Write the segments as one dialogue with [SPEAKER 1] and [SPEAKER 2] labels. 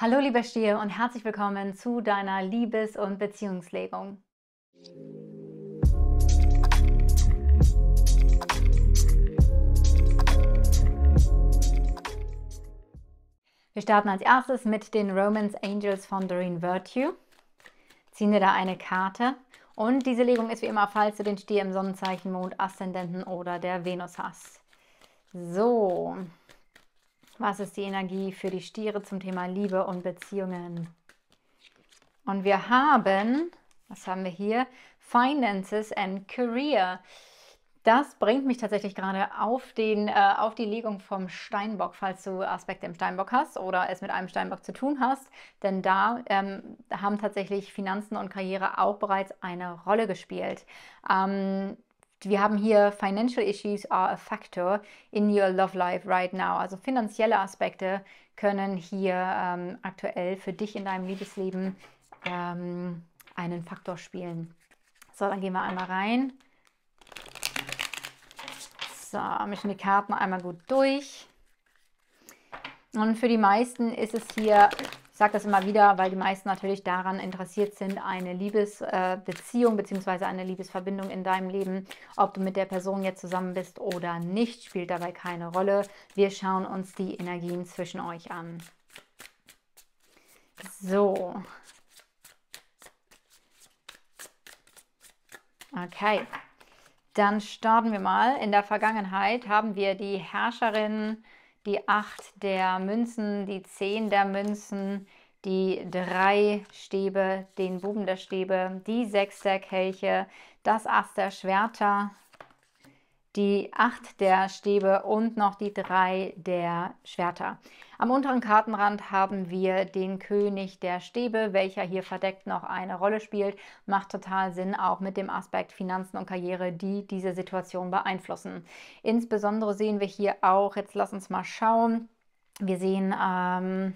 [SPEAKER 1] Hallo lieber Stier und herzlich willkommen zu deiner Liebes- und Beziehungslegung. Wir starten als erstes mit den Romance Angels von Doreen Virtue. Ziehen dir da eine Karte. Und diese Legung ist wie immer, falls du den Stier im Sonnenzeichen, Mond, Aszendenten oder der Venus hast. So, was ist die Energie für die Stiere zum Thema Liebe und Beziehungen? Und wir haben, was haben wir hier? Finances and Career. Das bringt mich tatsächlich gerade auf, den, äh, auf die Legung vom Steinbock, falls du Aspekte im Steinbock hast oder es mit einem Steinbock zu tun hast. Denn da ähm, haben tatsächlich Finanzen und Karriere auch bereits eine Rolle gespielt. Ähm, wir haben hier Financial Issues are a factor in your love life right now. Also finanzielle Aspekte können hier ähm, aktuell für dich in deinem Liebesleben ähm, einen Faktor spielen. So, dann gehen wir einmal rein. So, mischen die Karten einmal gut durch. Und für die meisten ist es hier sage das immer wieder, weil die meisten natürlich daran interessiert sind, eine Liebesbeziehung äh, bzw. eine Liebesverbindung in deinem Leben, ob du mit der Person jetzt zusammen bist oder nicht, spielt dabei keine Rolle. Wir schauen uns die Energien zwischen euch an. So. Okay. Dann starten wir mal. In der Vergangenheit haben wir die Herrscherin die 8 der Münzen, die 10 der Münzen, die 3 Stäbe, den Buben der Stäbe, die 6 der Kelche, das Ast der Schwerter, die acht der Stäbe und noch die drei der Schwerter. Am unteren Kartenrand haben wir den König der Stäbe, welcher hier verdeckt noch eine Rolle spielt. Macht total Sinn, auch mit dem Aspekt Finanzen und Karriere, die diese Situation beeinflussen. Insbesondere sehen wir hier auch, jetzt lass uns mal schauen, wir sehen... Ähm,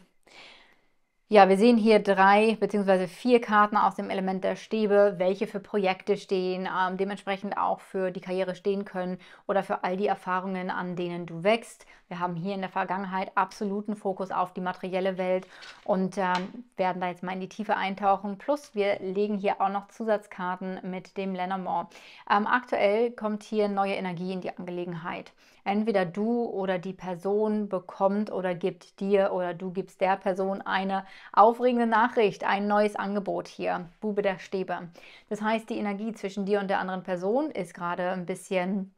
[SPEAKER 1] ja, wir sehen hier drei bzw. vier Karten aus dem Element der Stäbe, welche für Projekte stehen, ähm, dementsprechend auch für die Karriere stehen können oder für all die Erfahrungen, an denen du wächst. Wir haben hier in der Vergangenheit absoluten Fokus auf die materielle Welt und ähm, werden da jetzt mal in die Tiefe eintauchen. Plus wir legen hier auch noch Zusatzkarten mit dem Lenormand. Ähm, aktuell kommt hier neue Energie in die Angelegenheit entweder du oder die Person bekommt oder gibt dir oder du gibst der Person eine aufregende Nachricht, ein neues Angebot hier, Bube der Stäbe. Das heißt, die Energie zwischen dir und der anderen Person ist gerade ein bisschen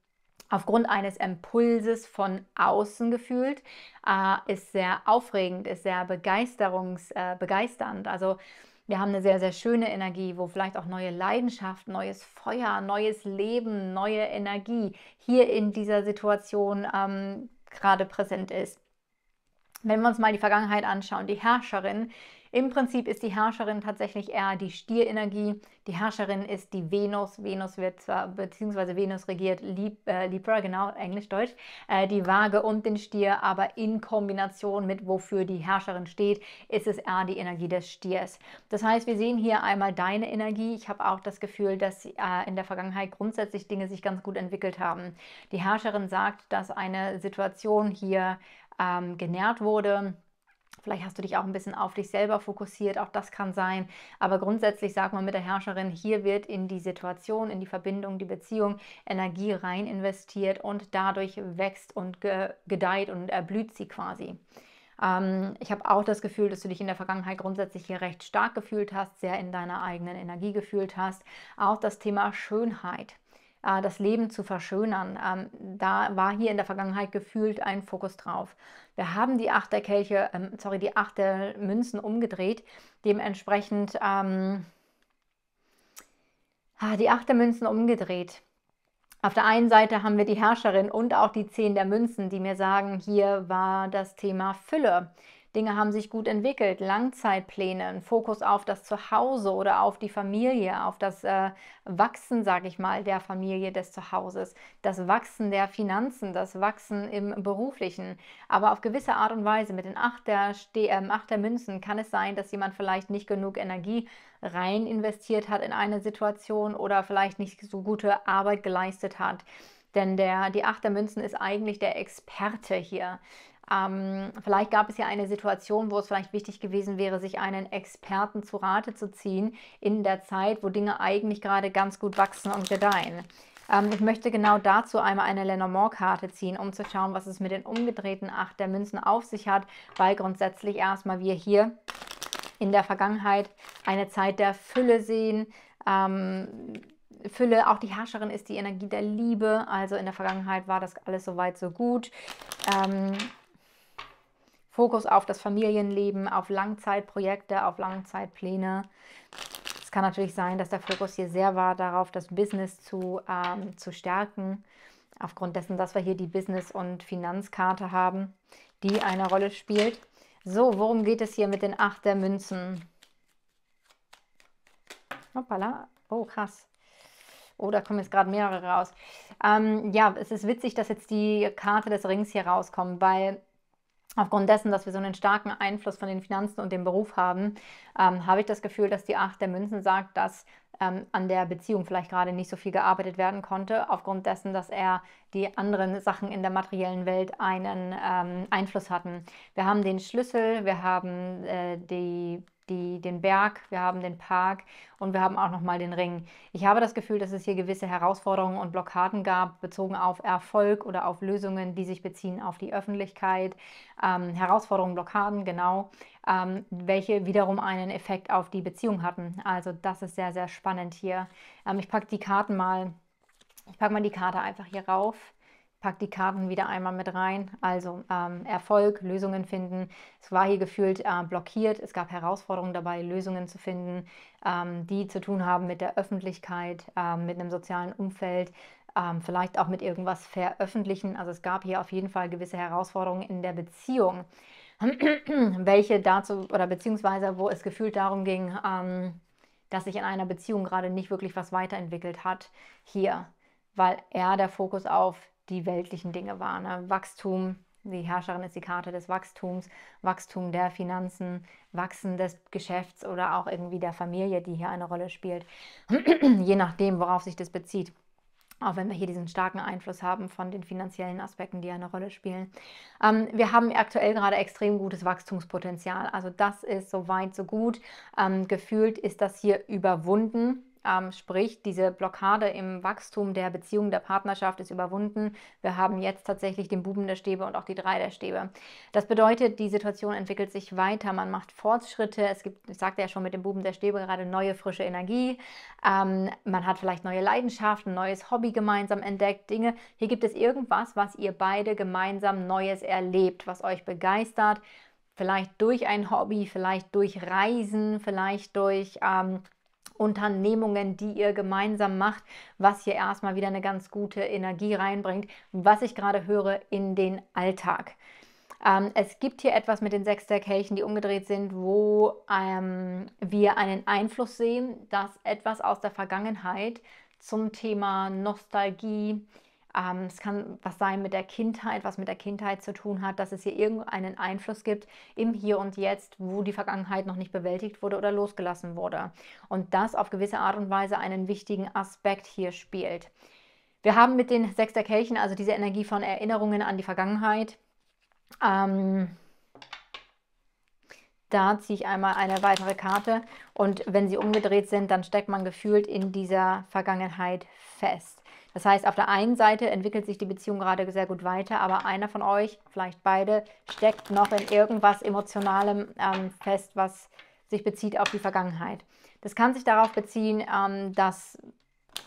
[SPEAKER 1] aufgrund eines Impulses von außen gefühlt, äh, ist sehr aufregend, ist sehr begeisterungs, äh, begeisternd. Also wir haben eine sehr, sehr schöne Energie, wo vielleicht auch neue Leidenschaft, neues Feuer, neues Leben, neue Energie hier in dieser Situation ähm, gerade präsent ist. Wenn wir uns mal die Vergangenheit anschauen, die Herrscherin, im Prinzip ist die Herrscherin tatsächlich eher die Stierenergie. Die Herrscherin ist die Venus. Venus wird zwar, beziehungsweise Venus regiert Lib äh, Libra, genau, Englisch-Deutsch, äh, die Waage und den Stier, aber in Kombination mit wofür die Herrscherin steht, ist es eher die Energie des Stiers. Das heißt, wir sehen hier einmal deine Energie. Ich habe auch das Gefühl, dass äh, in der Vergangenheit grundsätzlich Dinge sich ganz gut entwickelt haben. Die Herrscherin sagt, dass eine Situation hier ähm, genährt wurde. Vielleicht hast du dich auch ein bisschen auf dich selber fokussiert, auch das kann sein. Aber grundsätzlich sagt man mit der Herrscherin, hier wird in die Situation, in die Verbindung, die Beziehung Energie rein investiert und dadurch wächst und gedeiht und erblüht sie quasi. Ähm, ich habe auch das Gefühl, dass du dich in der Vergangenheit grundsätzlich hier recht stark gefühlt hast, sehr in deiner eigenen Energie gefühlt hast. Auch das Thema Schönheit äh, das Leben zu verschönern. Ähm, da war hier in der Vergangenheit gefühlt ein Fokus drauf. Wir haben die Acht der Kelche, ähm, sorry, die Acht der Münzen umgedreht. Dementsprechend ähm, ah, die Acht der Münzen umgedreht. Auf der einen Seite haben wir die Herrscherin und auch die Zehn der Münzen, die mir sagen, hier war das Thema Fülle. Dinge haben sich gut entwickelt, Langzeitpläne, ein Fokus auf das Zuhause oder auf die Familie, auf das äh, Wachsen, sage ich mal, der Familie des Zuhauses, das Wachsen der Finanzen, das Wachsen im Beruflichen. Aber auf gewisse Art und Weise mit den Achter, Ste äh, Achter Münzen kann es sein, dass jemand vielleicht nicht genug Energie rein investiert hat in eine Situation oder vielleicht nicht so gute Arbeit geleistet hat. Denn der, die Acht der Münzen ist eigentlich der Experte hier. Ähm, vielleicht gab es ja eine Situation, wo es vielleicht wichtig gewesen wäre, sich einen Experten zu Rate zu ziehen in der Zeit, wo Dinge eigentlich gerade ganz gut wachsen und gedeihen. Ähm, ich möchte genau dazu einmal eine Lenormand-Karte ziehen, um zu schauen, was es mit den umgedrehten Acht der Münzen auf sich hat, weil grundsätzlich erstmal wir hier in der Vergangenheit eine Zeit der Fülle sehen. Ähm, Fülle, auch die Herrscherin ist die Energie der Liebe. Also in der Vergangenheit war das alles soweit so gut. Ähm, Fokus auf das Familienleben, auf Langzeitprojekte, auf Langzeitpläne. Es kann natürlich sein, dass der Fokus hier sehr war darauf, das Business zu, ähm, zu stärken. Aufgrund dessen, dass wir hier die Business- und Finanzkarte haben, die eine Rolle spielt. So, worum geht es hier mit den Acht der Münzen? Hoppala. Oh, krass. Oh, da kommen jetzt gerade mehrere raus. Ähm, ja, es ist witzig, dass jetzt die Karte des Rings hier rauskommt, weil Aufgrund dessen, dass wir so einen starken Einfluss von den Finanzen und dem Beruf haben, ähm, habe ich das Gefühl, dass die Acht der Münzen sagt, dass ähm, an der Beziehung vielleicht gerade nicht so viel gearbeitet werden konnte, aufgrund dessen, dass er die anderen Sachen in der materiellen Welt einen ähm, Einfluss hatten. Wir haben den Schlüssel, wir haben äh, die die, den Berg, wir haben den Park und wir haben auch nochmal den Ring. Ich habe das Gefühl, dass es hier gewisse Herausforderungen und Blockaden gab, bezogen auf Erfolg oder auf Lösungen, die sich beziehen auf die Öffentlichkeit. Ähm, Herausforderungen, Blockaden, genau, ähm, welche wiederum einen Effekt auf die Beziehung hatten. Also das ist sehr, sehr spannend hier. Ähm, ich packe die Karten mal, ich packe mal die Karte einfach hier rauf pack die Karten wieder einmal mit rein. Also ähm, Erfolg, Lösungen finden. Es war hier gefühlt äh, blockiert. Es gab Herausforderungen dabei, Lösungen zu finden, ähm, die zu tun haben mit der Öffentlichkeit, ähm, mit einem sozialen Umfeld, ähm, vielleicht auch mit irgendwas veröffentlichen. Also es gab hier auf jeden Fall gewisse Herausforderungen in der Beziehung, welche dazu oder beziehungsweise wo es gefühlt darum ging, ähm, dass sich in einer Beziehung gerade nicht wirklich was weiterentwickelt hat hier, weil er der Fokus auf die weltlichen Dinge waren. Ne? Wachstum, die Herrscherin ist die Karte des Wachstums, Wachstum der Finanzen, Wachsen des Geschäfts oder auch irgendwie der Familie, die hier eine Rolle spielt, je nachdem, worauf sich das bezieht. Auch wenn wir hier diesen starken Einfluss haben von den finanziellen Aspekten, die eine Rolle spielen. Ähm, wir haben aktuell gerade extrem gutes Wachstumspotenzial. Also das ist so weit, so gut. Ähm, gefühlt ist das hier überwunden ähm, sprich, diese Blockade im Wachstum der Beziehung, der Partnerschaft ist überwunden. Wir haben jetzt tatsächlich den Buben der Stäbe und auch die drei der Stäbe. Das bedeutet, die Situation entwickelt sich weiter, man macht Fortschritte. Es gibt, ich sagte ja schon mit dem Buben der Stäbe gerade, neue frische Energie. Ähm, man hat vielleicht neue Leidenschaften, ein neues Hobby gemeinsam entdeckt, Dinge. Hier gibt es irgendwas, was ihr beide gemeinsam Neues erlebt, was euch begeistert vielleicht durch ein Hobby, vielleicht durch Reisen, vielleicht durch ähm, Unternehmungen, die ihr gemeinsam macht, was hier erstmal wieder eine ganz gute Energie reinbringt, was ich gerade höre in den Alltag. Ähm, es gibt hier etwas mit den sechs der Kelchen, die umgedreht sind, wo ähm, wir einen Einfluss sehen, dass etwas aus der Vergangenheit zum Thema Nostalgie, ähm, es kann was sein mit der Kindheit, was mit der Kindheit zu tun hat, dass es hier irgendeinen Einfluss gibt im Hier und Jetzt, wo die Vergangenheit noch nicht bewältigt wurde oder losgelassen wurde. Und das auf gewisse Art und Weise einen wichtigen Aspekt hier spielt. Wir haben mit den Sechs der Kelchen, also diese Energie von Erinnerungen an die Vergangenheit, ähm, da ziehe ich einmal eine weitere Karte und wenn sie umgedreht sind, dann steckt man gefühlt in dieser Vergangenheit fest. Das heißt, auf der einen Seite entwickelt sich die Beziehung gerade sehr gut weiter, aber einer von euch, vielleicht beide, steckt noch in irgendwas Emotionalem ähm, fest, was sich bezieht auf die Vergangenheit. Das kann sich darauf beziehen, ähm, dass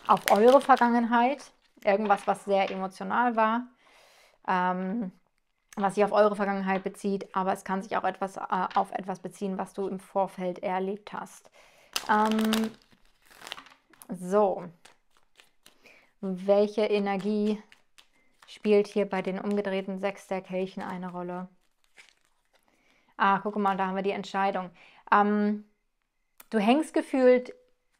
[SPEAKER 1] auf eure Vergangenheit, irgendwas, was sehr emotional war, ähm, was sich auf eure Vergangenheit bezieht, aber es kann sich auch etwas äh, auf etwas beziehen, was du im Vorfeld erlebt hast. Ähm, so, welche Energie spielt hier bei den umgedrehten Sechs der Kelchen eine Rolle? Ah, guck mal, da haben wir die Entscheidung. Ähm, du hängst gefühlt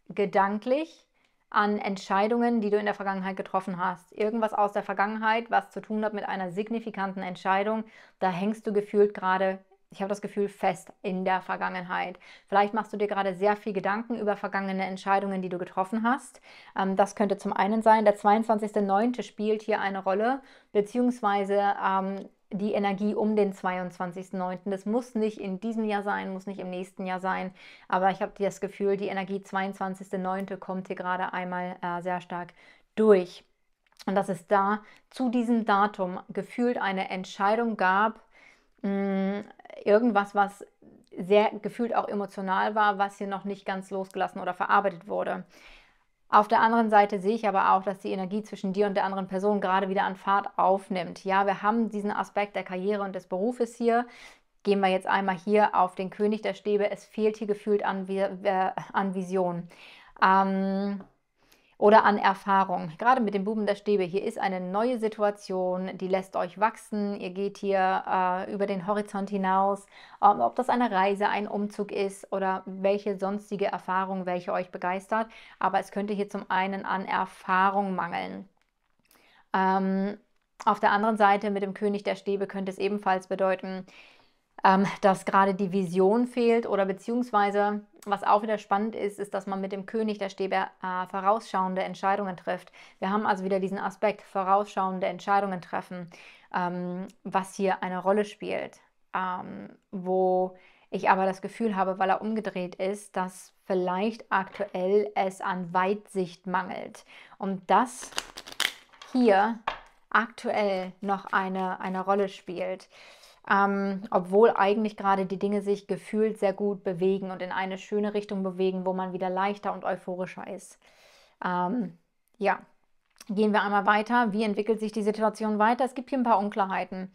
[SPEAKER 1] gedanklich an Entscheidungen, die du in der Vergangenheit getroffen hast. Irgendwas aus der Vergangenheit, was zu tun hat mit einer signifikanten Entscheidung, da hängst du gefühlt gerade ich habe das Gefühl, fest in der Vergangenheit. Vielleicht machst du dir gerade sehr viel Gedanken über vergangene Entscheidungen, die du getroffen hast. Ähm, das könnte zum einen sein. Der 22.09. spielt hier eine Rolle, beziehungsweise ähm, die Energie um den 22.09. Das muss nicht in diesem Jahr sein, muss nicht im nächsten Jahr sein, aber ich habe das Gefühl, die Energie 22.09. kommt hier gerade einmal äh, sehr stark durch. Und dass es da zu diesem Datum gefühlt eine Entscheidung gab, mh, mm, irgendwas, was sehr gefühlt auch emotional war, was hier noch nicht ganz losgelassen oder verarbeitet wurde. Auf der anderen Seite sehe ich aber auch, dass die Energie zwischen dir und der anderen Person gerade wieder an Fahrt aufnimmt. Ja, wir haben diesen Aspekt der Karriere und des Berufes hier. Gehen wir jetzt einmal hier auf den König der Stäbe. Es fehlt hier gefühlt an, äh, an Vision. Ähm, oder an Erfahrung. Gerade mit dem Buben der Stäbe, hier ist eine neue Situation, die lässt euch wachsen. Ihr geht hier äh, über den Horizont hinaus, ähm, ob das eine Reise, ein Umzug ist oder welche sonstige Erfahrung, welche euch begeistert. Aber es könnte hier zum einen an Erfahrung mangeln. Ähm, auf der anderen Seite mit dem König der Stäbe könnte es ebenfalls bedeuten, ähm, dass gerade die Vision fehlt oder beziehungsweise, was auch wieder spannend ist, ist, dass man mit dem König der Stäbe äh, vorausschauende Entscheidungen trifft. Wir haben also wieder diesen Aspekt vorausschauende Entscheidungen treffen, ähm, was hier eine Rolle spielt, ähm, wo ich aber das Gefühl habe, weil er umgedreht ist, dass vielleicht aktuell es an Weitsicht mangelt und das hier aktuell noch eine, eine Rolle spielt ähm, obwohl eigentlich gerade die Dinge sich gefühlt sehr gut bewegen und in eine schöne Richtung bewegen, wo man wieder leichter und euphorischer ist. Ähm, ja, gehen wir einmal weiter. Wie entwickelt sich die Situation weiter? Es gibt hier ein paar Unklarheiten.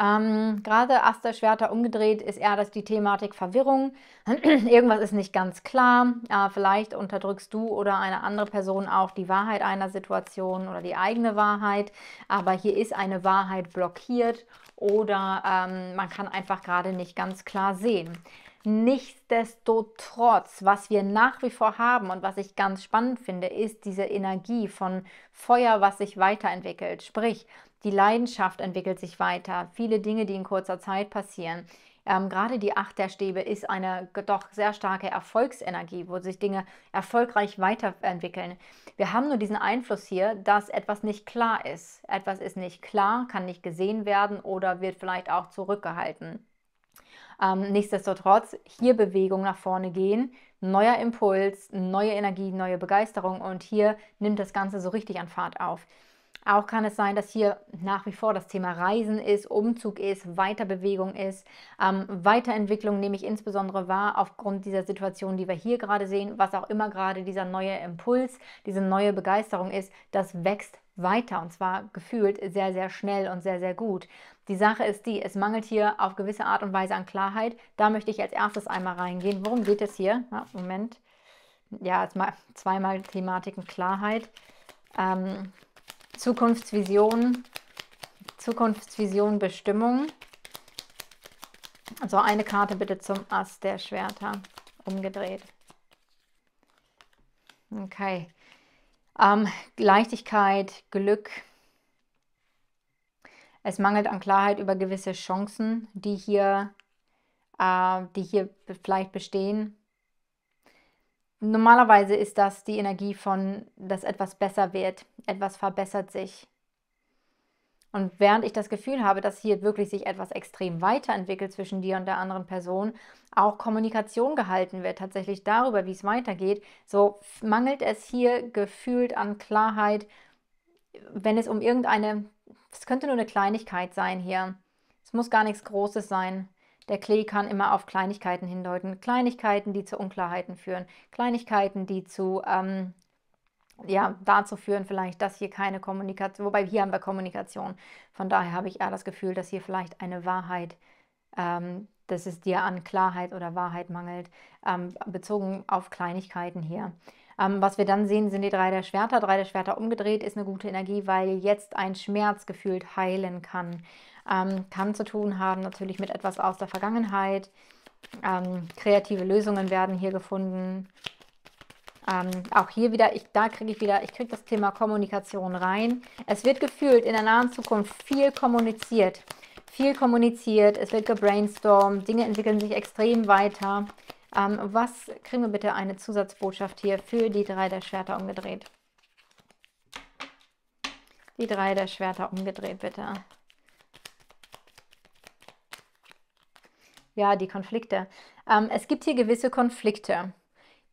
[SPEAKER 1] Ähm, gerade Aster Schwerter umgedreht ist eher das die Thematik Verwirrung. Irgendwas ist nicht ganz klar. Äh, vielleicht unterdrückst du oder eine andere Person auch die Wahrheit einer Situation oder die eigene Wahrheit. Aber hier ist eine Wahrheit blockiert oder ähm, man kann einfach gerade nicht ganz klar sehen. Nichtsdestotrotz, was wir nach wie vor haben und was ich ganz spannend finde, ist diese Energie von Feuer, was sich weiterentwickelt. Sprich, die Leidenschaft entwickelt sich weiter. Viele Dinge, die in kurzer Zeit passieren. Ähm, gerade die Acht der Stäbe ist eine doch sehr starke Erfolgsenergie, wo sich Dinge erfolgreich weiterentwickeln. Wir haben nur diesen Einfluss hier, dass etwas nicht klar ist. Etwas ist nicht klar, kann nicht gesehen werden oder wird vielleicht auch zurückgehalten. Ähm, nichtsdestotrotz, hier Bewegung nach vorne gehen, neuer Impuls, neue Energie, neue Begeisterung und hier nimmt das Ganze so richtig an Fahrt auf. Auch kann es sein, dass hier nach wie vor das Thema Reisen ist, Umzug ist, Weiterbewegung ist. Ähm, Weiterentwicklung nehme ich insbesondere wahr aufgrund dieser Situation, die wir hier gerade sehen, was auch immer gerade dieser neue Impuls, diese neue Begeisterung ist, das wächst weiter und zwar gefühlt sehr, sehr schnell und sehr, sehr gut. Die Sache ist die, es mangelt hier auf gewisse Art und Weise an Klarheit. Da möchte ich als erstes einmal reingehen. Worum geht es hier? Na, Moment. Ja, jetzt mal zweimal Thematiken Klarheit. Ähm, Zukunftsvision, Zukunftsvision Bestimmung. Also eine Karte bitte zum Ass der Schwerter umgedreht. Okay. Ähm, Leichtigkeit, Glück. Es mangelt an Klarheit über gewisse Chancen, die hier, äh, die hier vielleicht bestehen. Normalerweise ist das die Energie von, dass etwas besser wird, etwas verbessert sich. Und während ich das Gefühl habe, dass hier wirklich sich etwas extrem weiterentwickelt zwischen dir und der anderen Person, auch Kommunikation gehalten wird, tatsächlich darüber, wie es weitergeht, so mangelt es hier gefühlt an Klarheit, wenn es um irgendeine, es könnte nur eine Kleinigkeit sein hier. Es muss gar nichts Großes sein. Der Klee kann immer auf Kleinigkeiten hindeuten, Kleinigkeiten, die zu Unklarheiten führen, Kleinigkeiten, die zu ähm, ja, dazu führen vielleicht, dass hier keine Kommunikation, wobei hier haben wir Kommunikation. Von daher habe ich eher das Gefühl, dass hier vielleicht eine Wahrheit, ähm, dass es dir an Klarheit oder Wahrheit mangelt, ähm, bezogen auf Kleinigkeiten hier. Ähm, was wir dann sehen, sind die drei der Schwerter. Drei der Schwerter umgedreht ist eine gute Energie, weil jetzt ein Schmerz gefühlt heilen kann. Ähm, kann zu tun haben natürlich mit etwas aus der Vergangenheit. Ähm, kreative Lösungen werden hier gefunden. Ähm, auch hier wieder, ich, da kriege ich wieder, ich kriege das Thema Kommunikation rein. Es wird gefühlt in der nahen Zukunft viel kommuniziert. Viel kommuniziert, es wird gebrainstormt, Dinge entwickeln sich extrem weiter. Ähm, was kriegen wir bitte eine Zusatzbotschaft hier für die drei der Schwerter umgedreht? Die drei der Schwerter umgedreht, bitte. ja, die Konflikte. Ähm, es gibt hier gewisse Konflikte.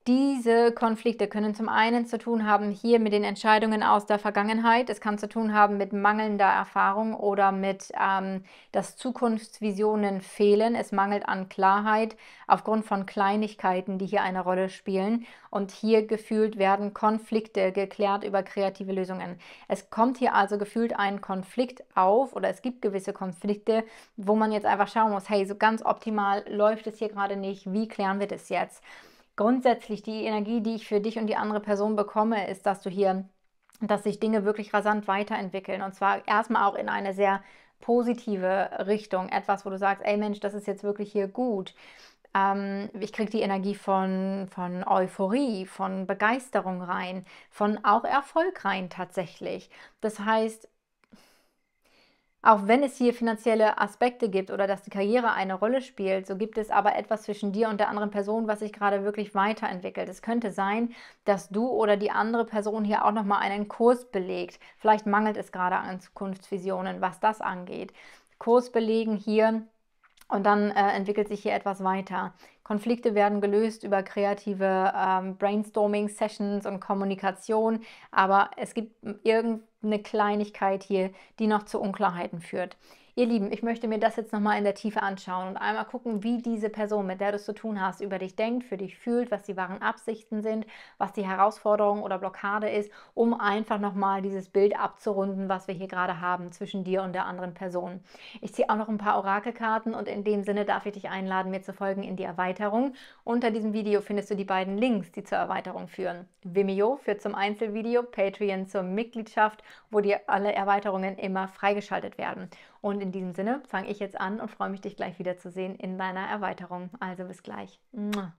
[SPEAKER 1] Diese Konflikte können zum einen zu tun haben hier mit den Entscheidungen aus der Vergangenheit. Es kann zu tun haben mit mangelnder Erfahrung oder mit, ähm, dass Zukunftsvisionen fehlen. Es mangelt an Klarheit aufgrund von Kleinigkeiten, die hier eine Rolle spielen. Und hier gefühlt werden Konflikte geklärt über kreative Lösungen. Es kommt hier also gefühlt ein Konflikt auf oder es gibt gewisse Konflikte, wo man jetzt einfach schauen muss, hey, so ganz optimal läuft es hier gerade nicht. Wie klären wir das jetzt? grundsätzlich die Energie, die ich für dich und die andere Person bekomme, ist, dass du hier, dass sich Dinge wirklich rasant weiterentwickeln. Und zwar erstmal auch in eine sehr positive Richtung. Etwas, wo du sagst, ey Mensch, das ist jetzt wirklich hier gut. Ähm, ich kriege die Energie von, von Euphorie, von Begeisterung rein, von auch Erfolg rein tatsächlich. Das heißt, auch wenn es hier finanzielle Aspekte gibt oder dass die Karriere eine Rolle spielt, so gibt es aber etwas zwischen dir und der anderen Person, was sich gerade wirklich weiterentwickelt. Es könnte sein, dass du oder die andere Person hier auch nochmal einen Kurs belegt. Vielleicht mangelt es gerade an Zukunftsvisionen, was das angeht. Kurs belegen hier und dann äh, entwickelt sich hier etwas weiter. Konflikte werden gelöst über kreative ähm, Brainstorming-Sessions und Kommunikation, aber es gibt irgend eine Kleinigkeit hier, die noch zu Unklarheiten führt. Ihr Lieben, ich möchte mir das jetzt nochmal in der Tiefe anschauen und einmal gucken, wie diese Person, mit der du es zu tun hast, über dich denkt, für dich fühlt, was die wahren Absichten sind, was die Herausforderung oder Blockade ist, um einfach nochmal dieses Bild abzurunden, was wir hier gerade haben zwischen dir und der anderen Person. Ich ziehe auch noch ein paar Orakelkarten und in dem Sinne darf ich dich einladen, mir zu folgen in die Erweiterung. Unter diesem Video findest du die beiden Links, die zur Erweiterung führen. Vimeo führt zum Einzelvideo, Patreon zur Mitgliedschaft, wo dir alle Erweiterungen immer freigeschaltet werden. Und in diesem Sinne fange ich jetzt an und freue mich, dich gleich wiederzusehen in deiner Erweiterung. Also bis gleich. Mua.